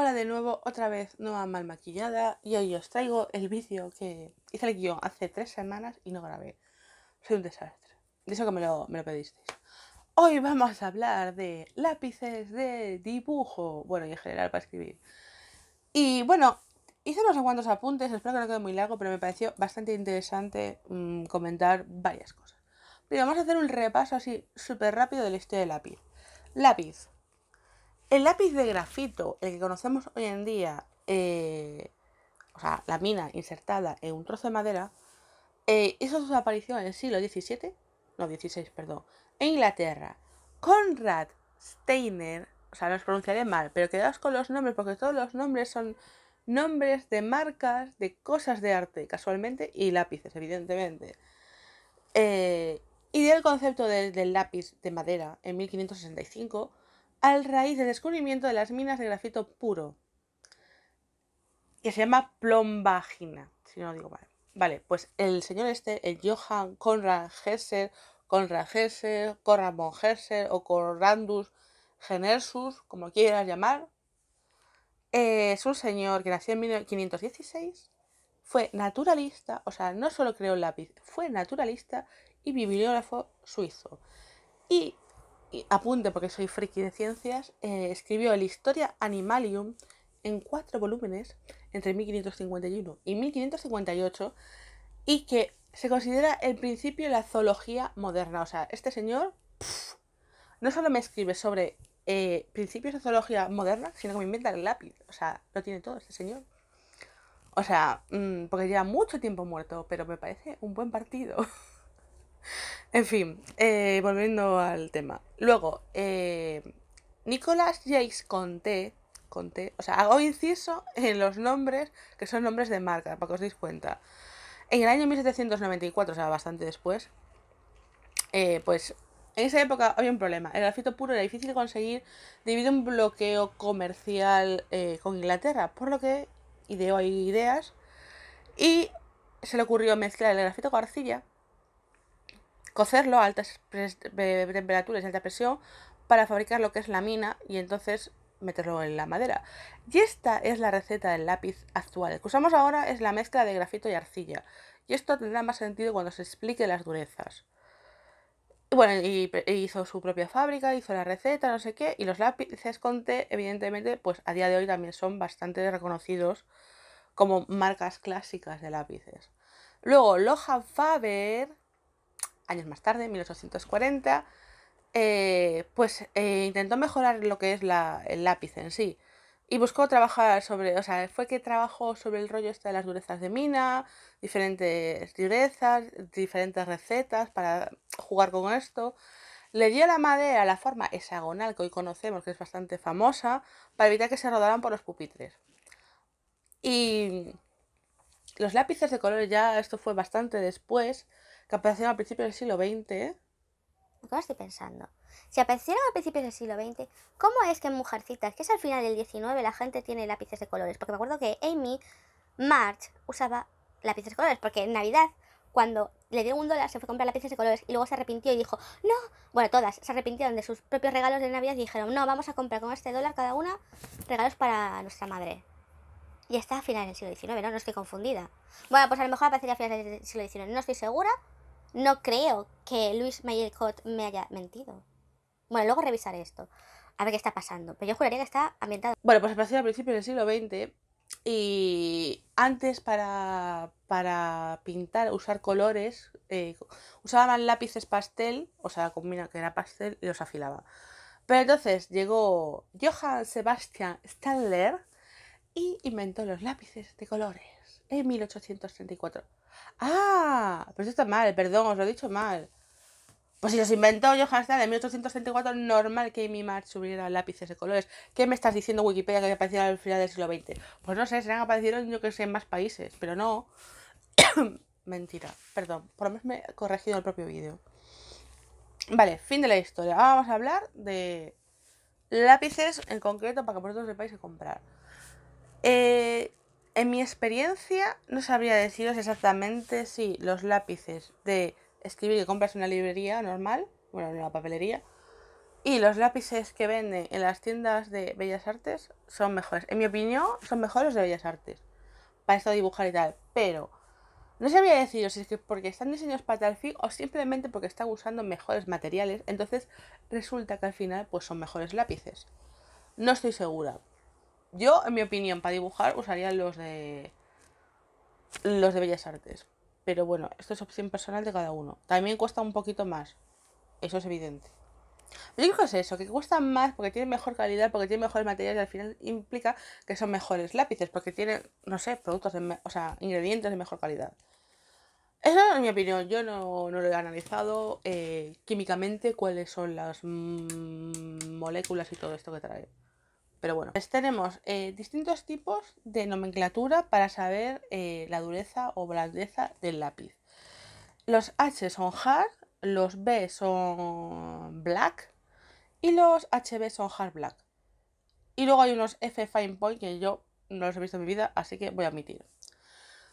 Hola de nuevo, otra vez nueva mal maquillada y hoy os traigo el vídeo que hice el guión hace tres semanas y no grabé. Soy un desastre. De eso que me lo, me lo pedisteis. Hoy vamos a hablar de lápices de dibujo, bueno y en general para escribir. Y bueno, hice unos cuantos apuntes, espero que no quede muy largo, pero me pareció bastante interesante mm, comentar varias cosas. Pero vamos a hacer un repaso así súper rápido de la historia del lápiz. Lápiz, el lápiz de grafito, el que conocemos hoy en día, eh, o sea, la mina insertada en un trozo de madera, eh, Eso hizo su aparición en el siglo XVII, no, XVI, perdón, en Inglaterra. Conrad Steiner, o sea, no os pronunciaré mal, pero quedaos con los nombres porque todos los nombres son nombres de marcas, de cosas de arte, casualmente, y lápices, evidentemente. Eh, y del concepto del lápiz de madera en 1565 al raíz del descubrimiento de las minas de grafito puro, que se llama plombagina, si no digo mal. Vale, pues el señor este, el Johann Conrad Hesser, Conrad Hesser, Conrad von o Corrandus Genersus, como quieras llamar, eh, es un señor que nació en 1516, fue naturalista, o sea, no solo creó el lápiz, fue naturalista y bibliógrafo suizo. Y apunte porque soy friki de ciencias, eh, escribió el Historia Animalium en cuatro volúmenes entre 1551 y 1558 y que se considera el principio de la zoología moderna. O sea, este señor no solo me escribe sobre eh, principios de zoología moderna, sino que me inventa el lápiz. O sea, lo tiene todo este señor. O sea, mm, porque lleva mucho tiempo muerto, pero me parece un buen partido. En fin, eh, volviendo al tema. Luego, Nicolás eh, Nicolas Conté conté o sea, hago inciso en los nombres, que son nombres de marca, para que os deis cuenta. En el año 1794, o sea, bastante después, eh, pues en esa época había un problema. El grafito puro era difícil de conseguir debido a un bloqueo comercial con Inglaterra, por lo que ideó ideas y se le ocurrió mezclar el grafito con arcilla cocerlo a altas temperaturas y alta presión para fabricar lo que es la mina y entonces meterlo en la madera. Y esta es la receta del lápiz actual. El que usamos ahora es la mezcla de grafito y arcilla. Y esto tendrá más sentido cuando se explique las durezas. bueno, y, hizo su propia fábrica, hizo la receta, no sé qué. Y los lápices Conte, evidentemente, pues a día de hoy también son bastante reconocidos como marcas clásicas de lápices. Luego, Loja Faber años más tarde, en 1840, eh, pues eh, intentó mejorar lo que es el lápiz en sí. Y buscó trabajar sobre, o sea, fue que trabajó sobre el rollo este de las durezas de mina, diferentes durezas, diferentes recetas para jugar con esto. Le dio la madera la forma hexagonal que hoy conocemos, que es bastante famosa, para evitar que se rodaran por los pupitres. Y los lápices de color ya, esto fue bastante después, que aparecieron al principio del siglo XX. ¿eh? me estoy pensando? Si aparecieron a principios del siglo XX, ¿cómo es que en Mujercitas, que es al final del XIX, la gente tiene lápices de colores? Porque me acuerdo que Amy March usaba lápices de colores, porque en Navidad, cuando le dio un dólar, se fue a comprar lápices de colores y luego se arrepintió y dijo, no, bueno, todas se arrepintieron de sus propios regalos de Navidad y dijeron, no, vamos a comprar con este dólar cada una regalos para nuestra madre. Y está a final del siglo XIX, ¿no? No estoy confundida. Bueno, pues a lo mejor aparecería a finales del siglo XIX, no estoy segura, no creo que Luis Mayercott me haya mentido. Bueno, luego revisaré esto. A ver qué está pasando. Pero yo juraría que está ambientado. Bueno, pues apareció a principios del siglo XX y antes para, pintar, usar colores, eh, usaban lápices pastel, o sea, combina que era pastel y los afilaba. Pero entonces llegó Johann Sebastian Stadler y inventó los lápices de colores en 1834. Ah, pero esto está mal, perdón, os lo he dicho mal. Pues si los inventó Johann Hasta en 1834, normal que Amy March subiera lápices de colores. ¿Qué me estás diciendo Wikipedia que apareciera al final del siglo XX? Pues no sé, serán aparecieron yo que sé en más países, pero no. Mentira, perdón, por lo menos me he corregido el propio vídeo. Vale, fin de la historia. Ahora vamos a hablar de lápices en concreto para que vosotros sepáis a comprar. Eh, en mi experiencia, no sabría deciros exactamente si los lápices de escribir que compras en una librería normal, bueno, en una papelería, y los lápices que venden en las tiendas de Bellas Artes son mejores. En mi opinión, son mejores los de Bellas Artes. Para esto de dibujar y tal. Pero no sabría deciros si es que porque están diseñados para tal fin o simplemente porque están usando mejores materiales. Entonces resulta que al final pues son mejores lápices. No estoy segura. Yo, en mi opinión, para dibujar usaría los de. los de Bellas Artes. Pero bueno, esto es opción personal de cada uno. También cuesta un poquito más. Eso es evidente. Yo creo que es eso, que cuesta más porque tienen mejor calidad, porque tienen mejores materiales y al final implica que son mejores lápices, porque tienen, no sé, productos, de o sea, ingredientes de mejor calidad. Esa es mi opinión, yo no, lo he analizado eh, químicamente cuáles son las mm, moléculas y todo esto que trae. Pero bueno, pues tenemos eh, distintos tipos de nomenclatura para saber eh, la dureza o blandeza del lápiz. Los H son hard, los B son black y los HB son hard black. Y luego hay unos F fine point que yo no los he visto en mi vida, así que voy a admitir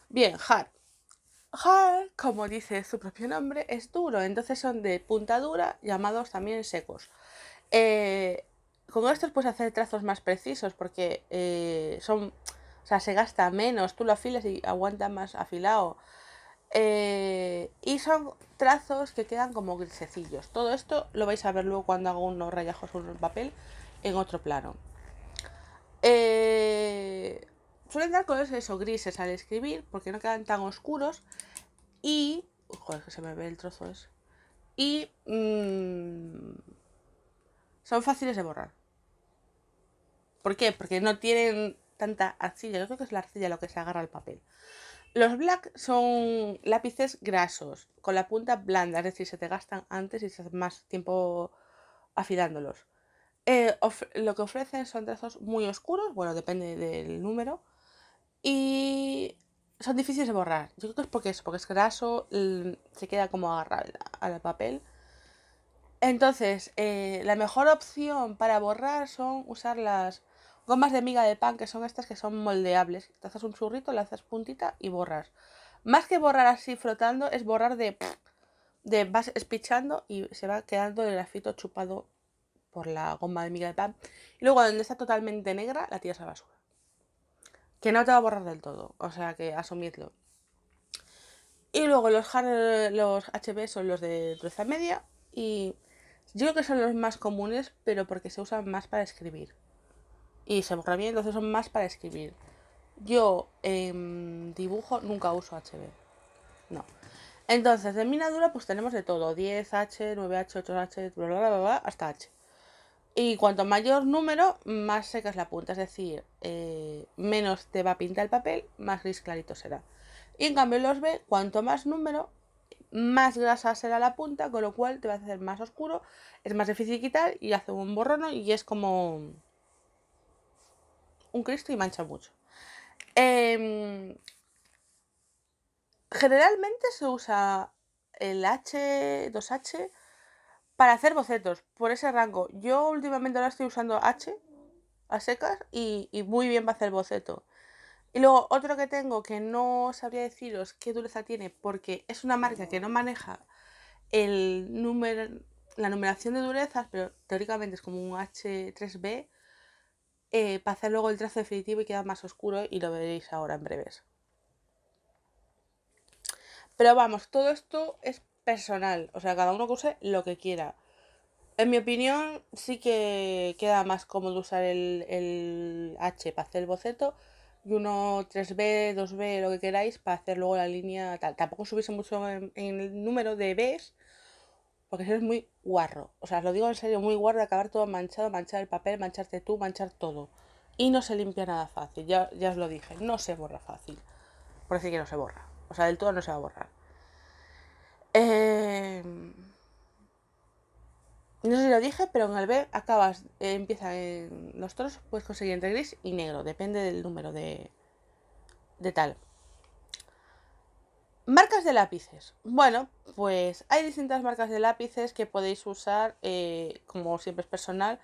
Bien, hard. Hard, como dice su propio nombre, es duro, entonces son de punta dura llamados también secos. Eh, con estos puedes hacer trazos más precisos porque eh, son, o sea, se gasta menos, tú lo afilas y aguanta más afilado. Eh, y son trazos que quedan como grisecillos. Todo esto lo vais a ver luego cuando hago unos rayajos en un papel en otro plano. Eh, suelen dar colores grises al escribir porque no quedan tan oscuros. Y. Joder, que se me ve el trozo eso. Y. Mm, son fáciles de borrar. ¿Por qué? Porque no tienen tanta arcilla. Yo creo que es la arcilla lo que se agarra al papel. Los black son lápices grasos, con la punta blanda, es decir, se te gastan antes y se hace más tiempo afilándolos. Eh, lo que ofrecen son trazos muy oscuros, bueno, depende del número, y son difíciles de borrar. Yo creo que es porque es, porque es graso, se queda como agarrado al papel entonces, eh, la mejor opción para borrar son usar las gomas de miga de pan, que son estas que son moldeables. Te haces un churrito, le haces puntita y borras. Más que borrar así frotando, es borrar de... de vas espichando y se va quedando el grafito chupado por la goma de miga de pan. Y luego donde está totalmente negra, la tiras a la basura. Que no te va a borrar del todo, o sea que asumidlo. Y luego los, los HB son los de truza media y yo creo que son los más comunes, pero porque se usan más para escribir. Y se borra bien, entonces son más para escribir. Yo en em, dibujo, nunca uso HB. No. Entonces, de minadura pues tenemos de todo. 10H, 9H, 8H, bla, bla, bla, bla hasta H. Y cuanto mayor número, más seca es la punta. Es decir, eh, menos te va a pintar el papel, más gris clarito será. Y en cambio los B, cuanto más número, más grasa será la punta, con lo cual te va a hacer más oscuro, es más difícil quitar y hace un borrón y es como un cristo y mancha mucho. Em, generalmente se usa el H, 2H, para hacer bocetos, por ese rango. Yo últimamente ahora estoy usando H a secas y, y muy bien para hacer boceto. Y luego otro que tengo que no sabría deciros qué dureza tiene porque es una marca que no maneja el número, la numeración de durezas, pero teóricamente es como un H3B eh, para hacer luego el trazo definitivo y queda más oscuro y lo veréis ahora en breves. Pero vamos, todo esto es personal, o sea, cada uno que use lo que quiera. En mi opinión, sí que queda más cómodo usar el, el H para hacer el boceto y uno 3B, 2B, lo que queráis, para hacer luego la línea tal. Tampoco subiese mucho en, el número de Bs, porque eso es muy guarro. O sea, os lo digo en serio, muy guarro acabar todo manchado, manchar el papel, mancharte tú, manchar todo. Y no se limpia nada fácil, ya, ya os lo dije, no se borra fácil. Por decir que no se borra. O sea, del todo no se va a borrar. Eh no sé si lo dije, pero en el B acabas, eh, empieza en los toros, puedes conseguir entre gris y negro, depende del número de, tal. Marcas de lápices. Bueno, pues hay distintas marcas de lápices que podéis usar, eh, como siempre es personal.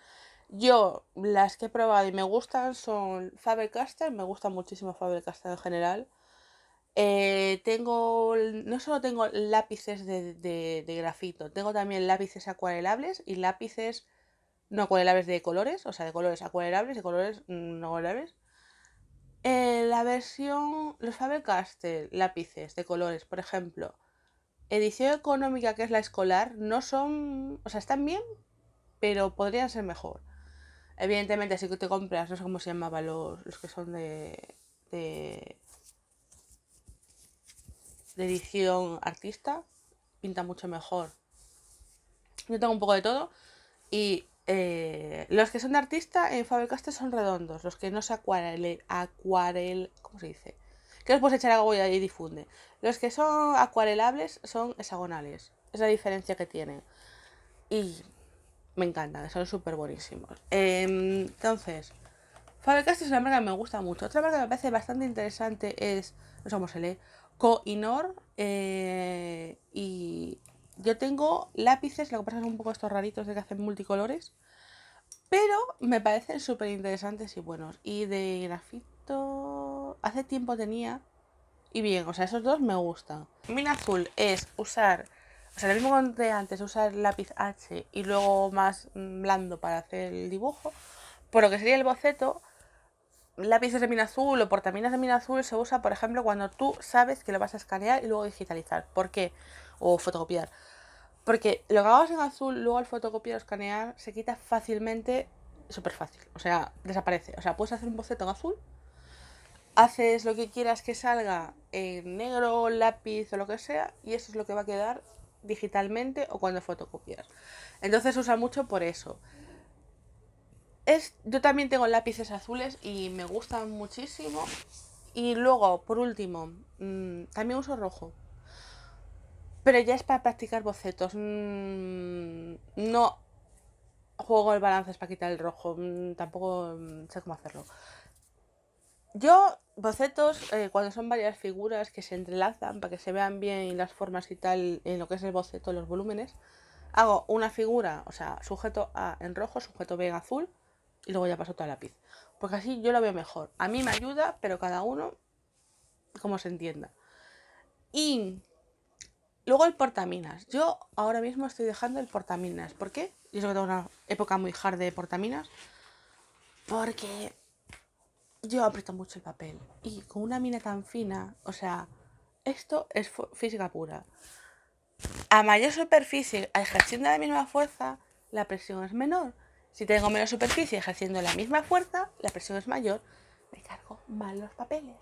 Yo las que he probado y me gustan son Faber-Castell, me gusta muchísimo Faber-Castell en general. Eh, tengo, no solo tengo lápices de, grafito, tengo también lápices acuarelables y lápices no acuarelables de colores, o sea, de colores acuarelables y colores no acuarelables. Eh, la versión, los Faber-Castell, lápices de colores, por ejemplo, edición económica que es la escolar, no son, o sea, están bien, pero podrían ser mejor. Evidentemente, si te compras, no sé cómo se llamaban los, que son de de edición artista, pinta mucho mejor. Yo tengo un poco de todo y eh, los que son de artista en Faber-Castell son redondos, los que no se acuarel, acuarel, ¿cómo se dice? Que los puedes echar agua y difunde. Los que son acuarelables son hexagonales. Es la diferencia que tienen. Y me encantan, son súper buenísimos. Em, entonces, Faber-Castell es una marca que me gusta mucho. Otra marca que me parece bastante interesante es, no sé cómo Co eh, y yo tengo lápices, lo que pasa es un poco estos raritos de que hacen multicolores, pero me parecen súper interesantes y buenos. Y de grafito, hace tiempo tenía, y bien, o sea, esos dos me gustan. Mina azul es usar, o sea, lo mismo que antes, usar lápiz H y luego más mm, blando para hacer el dibujo, por lo que sería el boceto, lápices de mina azul o portaminas de mina azul se usa, por ejemplo, cuando tú sabes que lo vas a escanear y luego digitalizar. ¿Por qué? O fotocopiar. Porque lo que hagas en azul, luego al fotocopiar o escanear, se quita fácilmente, súper fácil. O sea, desaparece. O sea, puedes hacer un boceto en azul, haces lo que quieras que salga en negro, lápiz o lo que sea, y eso es lo que va a quedar digitalmente o cuando fotocopias Entonces se usa mucho por eso. Es, yo también tengo lápices azules y me gustan muchísimo. Y luego, por último, mm, también uso rojo. Pero ya es para practicar bocetos. Mm, no juego el balance para quitar el rojo. Mm, tampoco sé cómo hacerlo. Yo, bocetos, eh, cuando son varias figuras que se entrelazan para que se vean bien las formas y tal, en lo que es el boceto, los volúmenes, hago una figura, o sea, sujeto A en rojo, sujeto B en azul, y luego ya paso todo la lápiz. Porque así yo lo veo mejor. A mí me ayuda, pero cada uno como se entienda. Y luego el portaminas. Yo ahora mismo estoy dejando el portaminas. ¿Por qué? Yo creo que una época muy hard de portaminas. Porque yo aprieto mucho el papel. Y con una mina tan fina, o sea, esto es física pura. A mayor superficie, al ejerciendo la misma fuerza, la presión es menor. Si tengo menos superficie ejerciendo la misma fuerza, la presión es mayor, me cargo mal los papeles.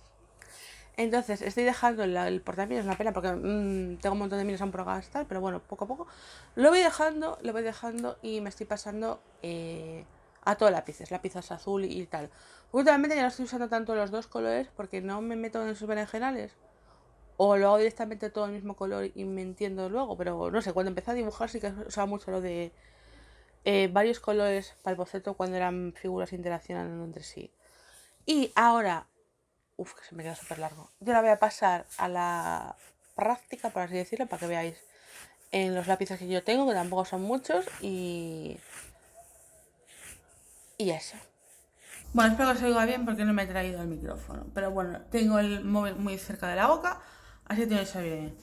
Entonces, estoy dejando el, el es una pena porque mm, tengo un montón de minas aún por gastar, pero bueno, poco a poco lo voy dejando, lo voy dejando y me estoy pasando eh, a todos lápices, lápices azul y, tal. Últimamente ya no estoy usando tanto los dos colores porque no me meto en en berenjenales. O lo hago directamente todo el mismo color y me entiendo luego, pero no sé, cuando empecé a dibujar sí que usaba mucho lo de eh, varios colores para el boceto cuando eran figuras interaccionando entre sí. Y ahora, uff, que se me queda súper largo. Yo la voy a pasar a la práctica, por así decirlo, para que veáis en los lápices que yo tengo, que tampoco son muchos, y. Y eso. Bueno, espero que os oiga bien porque no me he traído el micrófono. Pero bueno, tengo el móvil muy cerca de la boca, así que no bien.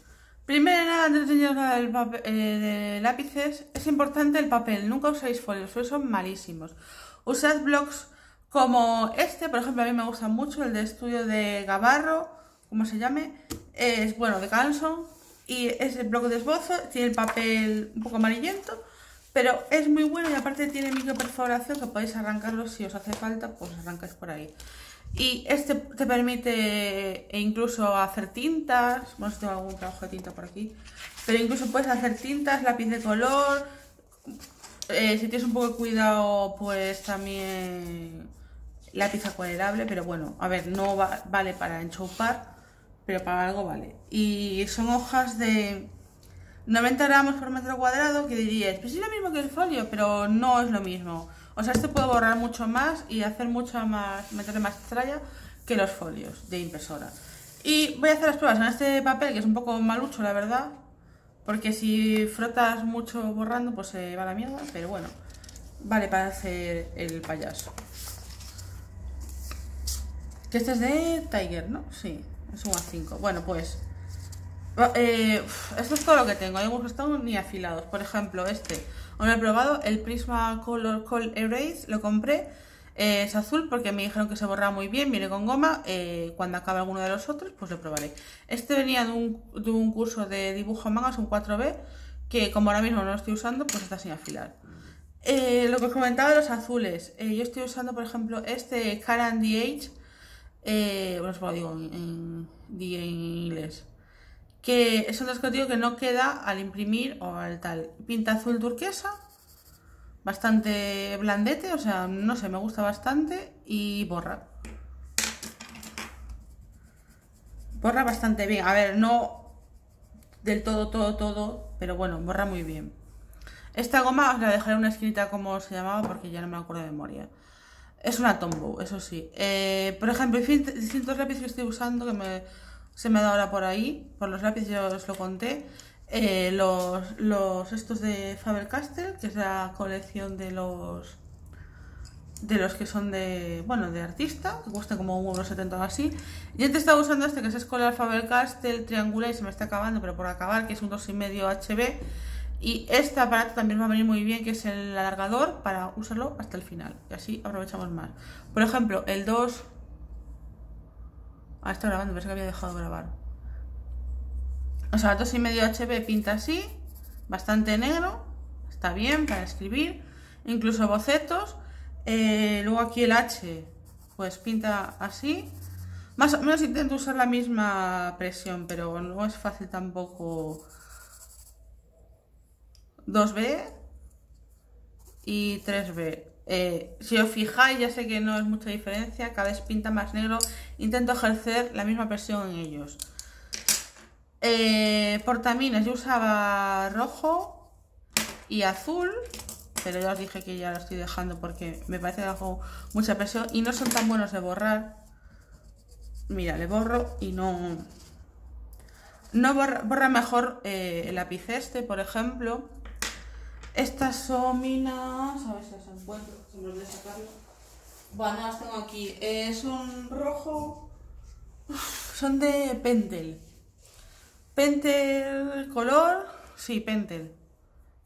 Primero, antes de eh, de lápices, es importante el papel. Nunca usáis folios, esos son malísimos. Usad blogs como este, por ejemplo, a mí me gusta mucho el de estudio de Gabarro, como se llame, es bueno, de Canson, y es el bloc de esbozo, tiene el papel un poco amarillento, pero es muy bueno y aparte tiene perforación que podéis arrancarlo si os hace falta, pues arrancáis por ahí. Y este te permite e incluso hacer tintas. Bueno, si tengo algún trabajo de tinta por aquí. Pero incluso puedes hacer tintas, lápiz de color. Eh, si tienes un poco de cuidado, pues también lápiz acuarelable. Pero bueno, a ver, no vale para enchufar, pero para algo vale. Y son hojas de 90 gramos por metro cuadrado, que dirías, pues es lo mismo que el folio, pero no es lo mismo. O sea, esto puedo borrar mucho más y hacer mucho más, meterle más estrella que los folios de impresora. Y voy a hacer las pruebas en este papel, que es un poco malucho, la verdad. Porque si frotas mucho borrando, pues se va la mierda. Pero bueno, vale para hacer el payaso. Que este es de Tiger, ¿no? Sí, es un A5. Bueno, pues eh, esto es todo lo que tengo. Hay algunos que están ni afilados. Por ejemplo, este. No he probado el Prisma Color Call Erase. Lo compré. Eh, es azul porque me dijeron que se borra muy bien. Viene con goma. Eh, cuando acabe alguno de los otros, pues lo probaré. Este venía de un, curso de dibujo mangas, un 4B. Que como ahora mismo no lo estoy usando, pues está sin afilar. lo que os comentaba de los azules. yo estoy usando, por ejemplo, este Caran DH. bueno, os lo digo en inglés que es un que que no queda al imprimir o al tal. Pinta azul turquesa, bastante blandete, o sea, no sé, me gusta bastante y borra. Borra bastante bien, a ver, no del todo, todo, todo, pero bueno, borra muy bien. Esta goma os la dejaré una esquinita como se llamaba porque ya no me acuerdo de memoria. Es una Tombow, eso sí. Eh, por ejemplo, distintos lápices que estoy usando que me se me ha dado ahora por ahí, por los lápices yo os lo conté, eh, los, estos de Faber-Castell, que es la colección de los de los que son de, bueno, de artista, que cuesta como 1,70 o así. Yo te estaba usando este que es Escolar Faber-Castell triangular y se me está acabando, pero por acabar, que es un 2,5 HB. Y este aparato también me va a venir muy bien, que es el alargador, para usarlo hasta el final. Y así aprovechamos más. Por ejemplo, el 2 Ah, está grabando, pensé que había dejado de grabar. O sea, 2,5 HB pinta así, bastante negro, está bien para escribir, incluso bocetos. Eh, luego aquí el H, pues pinta así. Más o menos intento usar la misma presión, pero no es fácil tampoco. 2B y 3B. Eh, si os fijáis, ya sé que no es mucha diferencia, cada vez pinta más negro. Intento ejercer la misma presión en ellos. Eh, portaminas, yo usaba rojo y azul, pero ya os dije que ya lo estoy dejando porque me parece que hago mucha presión y no son tan buenos de borrar. Mira, le borro y no... No borra, mejor eh, el lápiz este, por ejemplo, estas son minas, a ver si las encuentro, Bueno, las tengo aquí. es eh, un rojo, son de Pentel. Pentel color, sí, Pentel.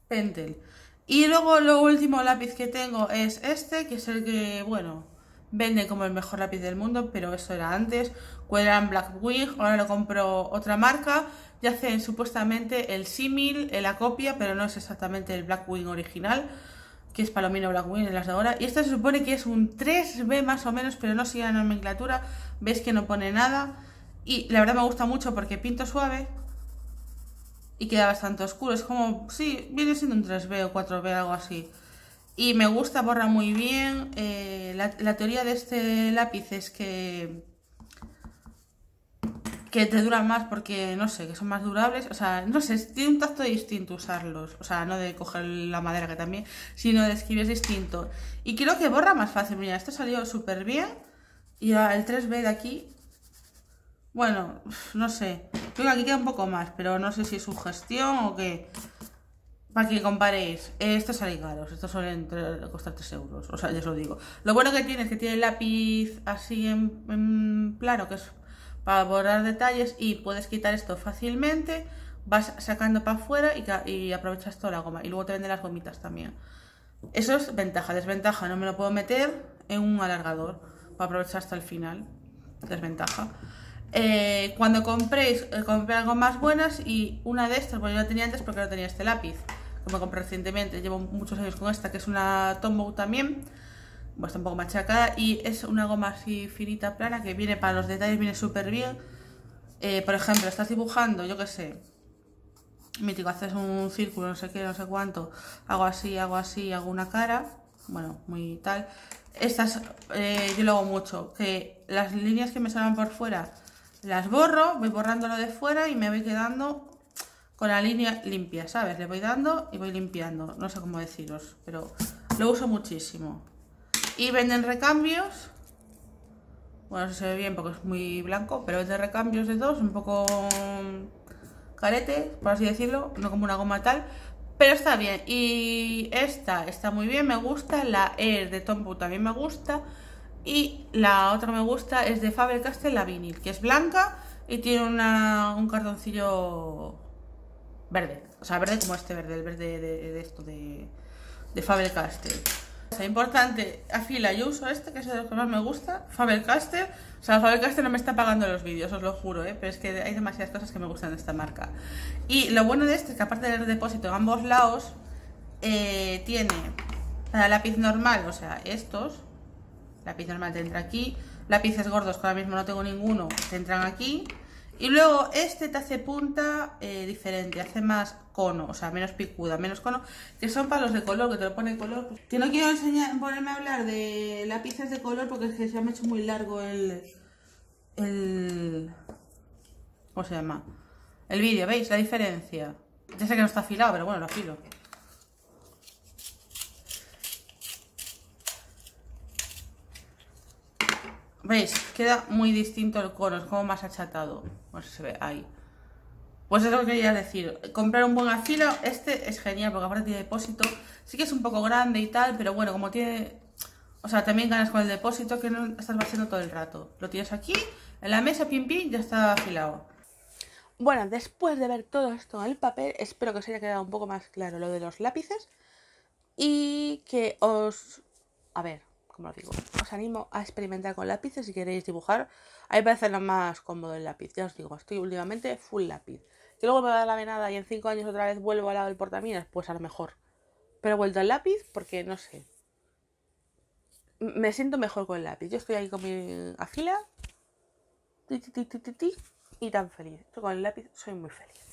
Pentel. Y luego lo último lápiz que tengo es este, que es el que, bueno, vende como el mejor lápiz del mundo, pero eso era antes cuál Blackwing, ahora lo compro otra marca ya hacen supuestamente el símil, la copia, pero no es exactamente el Blackwing original, que es Palomino Blackwing en las de ahora. Y esto se supone que es un 3B más o menos, pero no sigue la nomenclatura, veis que no pone nada. Y la verdad me gusta mucho porque pinto suave y queda bastante oscuro. Es como, sí, viene siendo un 3B o 4B, algo así. Y me gusta, borra muy bien. Eh, la teoría de este lápiz es que que te duran más porque, no sé, que son más durables. O sea, no sé, tiene un tacto distinto usarlos. O sea, no de coger la madera que también, sino de escribir distinto. Y creo que borra más fácil. Mira, esto salió súper bien. Y el 3B de aquí, bueno, no sé. Creo que aquí queda un poco más, pero no sé si es su gestión o qué. Para que comparéis, estos salen caros, estos suelen costar 3 euros, o sea, ya os lo digo. Lo bueno que tiene es que tiene lápiz así en, en plano, que es para borrar detalles y puedes quitar esto fácilmente, vas sacando para afuera y, aprovechas toda la goma y luego te venden las gomitas también. Eso es ventaja, desventaja, no me lo puedo meter en un alargador para aprovechar hasta el final, desventaja. Eh, cuando compréis, eh, compré algo más buenas y una de estas, bueno yo la tenía antes porque no tenía este lápiz, como me compré recientemente, llevo muchos años con esta que es una Tombow también está pues, un poco machacada y es una goma así finita, plana, que viene para los detalles, viene súper bien. Eh, por ejemplo, estás dibujando, yo qué sé, mítico, haces un círculo, no sé qué, no sé cuánto, hago así, hago así, hago una cara, bueno, muy tal. Estas eh, yo lo hago mucho, que las líneas que me salen por fuera las borro, voy borrando lo de fuera y me voy quedando con la línea limpia, ¿sabes? Le voy dando y voy limpiando, no sé cómo deciros, pero lo uso muchísimo. Y venden recambios. Bueno, se ve bien porque es muy blanco, pero es de recambios de dos, un poco carete por así decirlo, no como una goma tal, pero está bien. Y esta está muy bien, me gusta. La Air e de Tombow también me gusta. Y la otra me gusta es de Faber-Castell, la vinil, que es blanca y tiene un cartoncillo verde. O sea, verde como este verde, el verde de, esto de, de Faber-Castell. Importante, afila, yo uso este, que es el que más me gusta, Faber-Castell, o sea, Faber-Castell no me está pagando los vídeos, os lo juro, ¿eh? pero es que hay demasiadas cosas que me gustan de esta marca. Y lo bueno de este es que aparte del depósito en ambos lados, eh, tiene para lápiz normal, o sea, estos, lápiz normal te entra aquí, lápices gordos que ahora mismo no tengo ninguno, te entran aquí, y luego este te hace punta eh, diferente, hace más cono, o sea, menos picuda, menos cono, que son palos de color, que te lo pone color. Que no quiero enseñar, ponerme a hablar de lápices de color porque es que se me ha hecho muy largo el... el ¿Cómo se llama? El vídeo, ¿veis la diferencia? Ya sé que no está afilado, pero bueno, lo afilo. ¿Veis? Queda muy distinto el coro, es como más achatado. pues se ve ahí. Pues eso quería decir. Comprar un buen afilo, este es genial porque aparte tiene depósito. Sí que es un poco grande y tal, pero bueno, como tiene... O sea, también ganas con el depósito que no estás vaciando todo el rato. Lo tienes aquí, en la mesa, pim pim, ya está afilado. Bueno, después de ver todo esto en el papel, espero que os haya quedado un poco más claro lo de los lápices y que os... A ver, como os digo, os animo a experimentar con lápices si queréis dibujar. Hay mí parece lo más cómodo el lápiz, ya os digo, estoy últimamente full lápiz. Que luego me va a dar la venada y en 5 años otra vez vuelvo al lado del portaminas, pues a lo mejor. Pero he vuelto al lápiz porque no sé. Me siento mejor con el lápiz. Yo estoy ahí con mi afila. y tan feliz. Yo con el lápiz soy muy feliz.